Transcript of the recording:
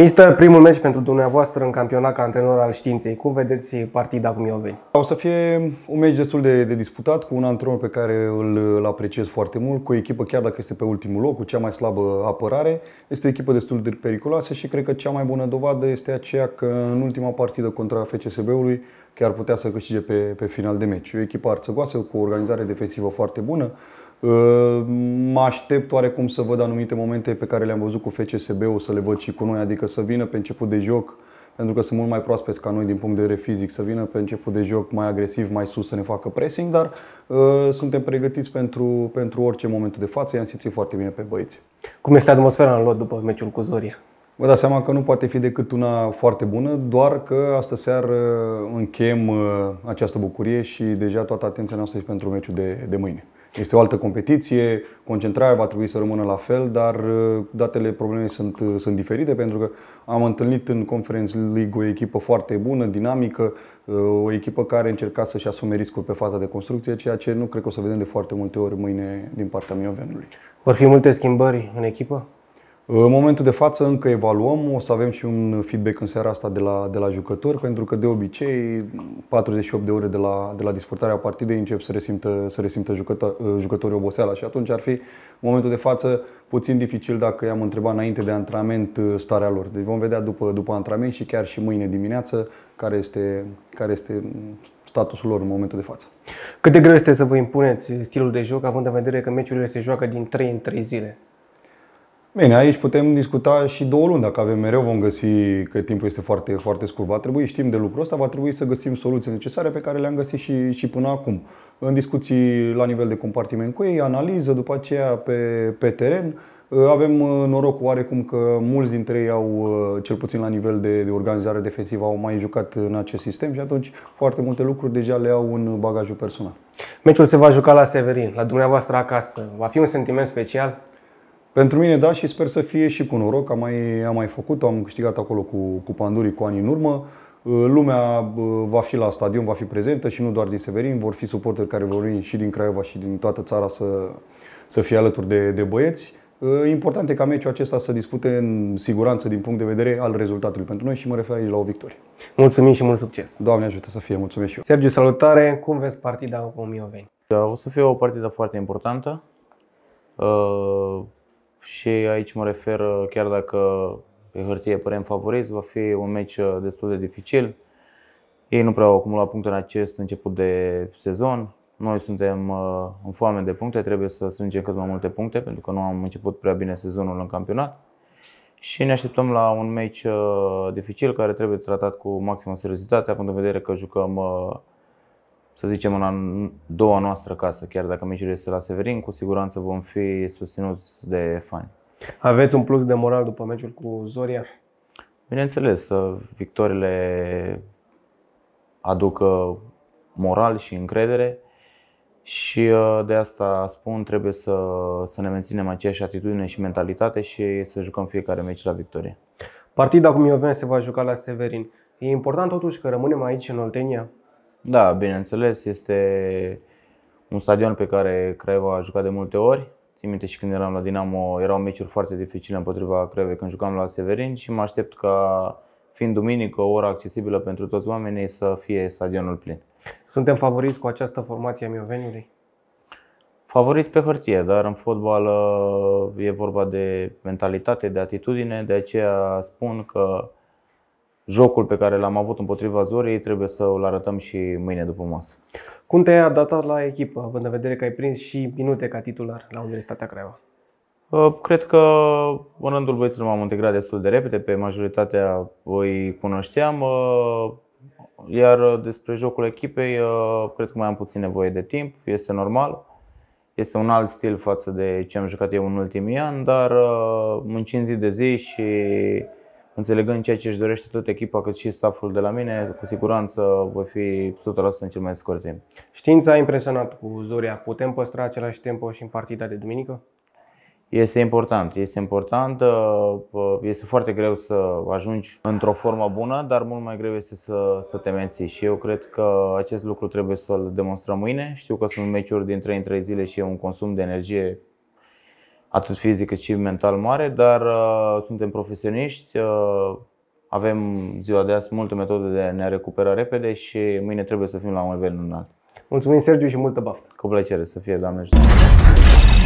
Mister, primul meci pentru dumneavoastră în campionat ca antrenor al științei. Cum vedeți partida cu Mioveni? O să fie un meci destul de, de disputat, cu un antrenor pe care îl, îl apreciez foarte mult, cu o echipă, chiar dacă este pe ultimul loc, cu cea mai slabă apărare. Este o echipă destul de periculoasă și cred că cea mai bună dovadă este aceea că în ultima partidă contra FCSB-ului chiar putea să câștige pe, pe final de meci. O echipă arțăgoasă, cu o organizare defensivă foarte bună. Ă, mă aștept oarecum să văd anumite momente pe care le-am văzut cu FCSB-ul, să le văd și cu noi, adică să vină pe început de joc, pentru că sunt mult mai proaspeți ca noi din punct de vedere fizic, să vină pe început de joc mai agresiv, mai sus, să ne facă pressing, dar uh, suntem pregătiți pentru, pentru orice moment de față. I-am simțit foarte bine pe băieți. Cum este atmosfera în lot după meciul cu Zoria? Vă dați seama că nu poate fi decât una foarte bună, doar că astă seară încheiem uh, această bucurie și deja toată atenția noastră este pentru meciul de, de mâine. Este o altă competiție, concentrarea va trebui să rămână la fel, dar uh, datele problemei sunt, uh, sunt diferite pentru că am întâlnit în Conference League o echipă foarte bună, dinamică, o echipă care încerca să-și asume riscuri pe faza de construcție, ceea ce nu cred că o să vedem de foarte multe ori mâine din partea Miovenului. Vor fi multe schimbări în echipă? În momentul de față încă evaluăm, o să avem și un feedback în seara asta de la, de la jucători, pentru că de obicei 48 de ore de la, de la disputarea partidei încep să resimtă, să resimtă jucător, jucătorii oboseala și atunci ar fi în momentul de față puțin dificil dacă i-am întrebat înainte de antrenament uh, starea lor. Deci vom vedea după, după antrenament și chiar și mâine dimineață care este, care este statusul lor în momentul de față. Cât de greu este să vă impuneți stilul de joc, având în vedere că meciurile se joacă din 3 în 3 zile? Bine, aici putem discuta și două luni, dacă avem mereu vom găsi că timpul este foarte, foarte scurt. Va trebui, știm de lucrul ăsta, va trebui să găsim soluții necesare pe care le-am găsit și, și până acum. În discuții la nivel de compartiment cu ei, analiză, după aceea pe, pe teren, avem uh, noroc oarecum că mulți dintre ei au, uh, cel puțin la nivel de, de organizare defensivă, au mai jucat în acest sistem și atunci foarte multe lucruri deja le au în bagajul personal. Meciul se va juca la Severin, la dumneavoastră acasă. Va fi un sentiment special? Pentru mine, da, și sper să fie și cu noroc. Am mai, am mai făcut am câștigat acolo cu, cu Pandurii cu ani în urmă. Uh, lumea uh, va fi la stadion, va fi prezentă și nu doar din Severin, vor fi suporteri care vor veni și din Craiova și din toată țara să, să fie alături de, de băieți. Uh, important e ca meciul acesta să dispute în siguranță din punct de vedere al rezultatului pentru noi și mă refer aici la o victorie. Mulțumim și mult succes! Doamne ajută să fie, mulțumesc și eu! Sergiu, salutare! Cum vezi partida cu Mioveni? Da, o să fie o partidă foarte importantă. Și aici mă refer, uh, chiar dacă pe hârtie părem favoriți, va fi un meci uh, destul de dificil. Ei nu prea au acumulat puncte în acest început de sezon. Noi suntem uh, în foame de puncte, trebuie să strângem cât mai multe puncte pentru că nu am început prea bine sezonul în campionat. Și ne așteptăm la un meci dificil care trebuie tratat cu maximă seriozitate, având în vedere că jucăm să zicem, în a doua noastră casă, chiar dacă meciul este la Severin, cu siguranță vom fi susținuți de fani. Aveți un plus de moral după meciul cu Zoria? Bineînțeles, victorile aducă moral și încredere și uh, de asta spun, trebuie să, să ne menținem aceeași atitudine și mentalitate și să jucăm fiecare meci la victorie. Partida cu Mioveni se va juca la Severin. E important totuși că rămânem aici în Oltenia? Da, bineînțeles, este un stadion pe care Craiova a jucat de multe ori. Țin minte și când eram la Dinamo, erau meciuri foarte dificile împotriva Craiovei când jucam la Severin și mă aștept ca, fiind duminică, o oră accesibilă pentru toți oamenii, să fie stadionul plin. Suntem favoriți cu această formație a Mioveniului? Favoriți pe hârtie, dar în fotbal uh, e vorba de mentalitate, de atitudine, de aceea spun că jocul pe care l-am avut împotriva Zorii trebuie să îl arătăm și mâine după masă. Cum te-ai adaptat la echipă, având în vedere că ai prins și minute ca titular la Universitatea Craiova? Uh, cred că în rândul băieților m-am integrat destul de repede, pe majoritatea îi cunoșteam, uh, iar despre jocul echipei, uh, cred că mai am puțin nevoie de timp, este normal. Este un alt stil față de ce am jucat eu în ultimii ani, dar în 5 zi de zi și înțelegând ceea ce își dorește tot echipa, cât și stafful de la mine, cu siguranță voi fi 100% în cel mai scurt timp. Știința a impresionat cu Zoria. Putem păstra același tempo și în partida de duminică? Este important, este important, uh, este foarte greu să ajungi într-o formă bună, dar mult mai greu este să, să te menții și eu cred că acest lucru trebuie să-l demonstrăm mâine. Știu că sunt meciuri din 3 în 3 zile și e un consum de energie atât fizic cât și mental mare, dar uh, suntem profesioniști, uh, avem ziua de azi multe metode de a ne recupera repede și mâine trebuie să fim la un nivel înalt. Mulțumim, Sergiu, și multă baftă! Cu plăcere, să fie, Doamne ajută!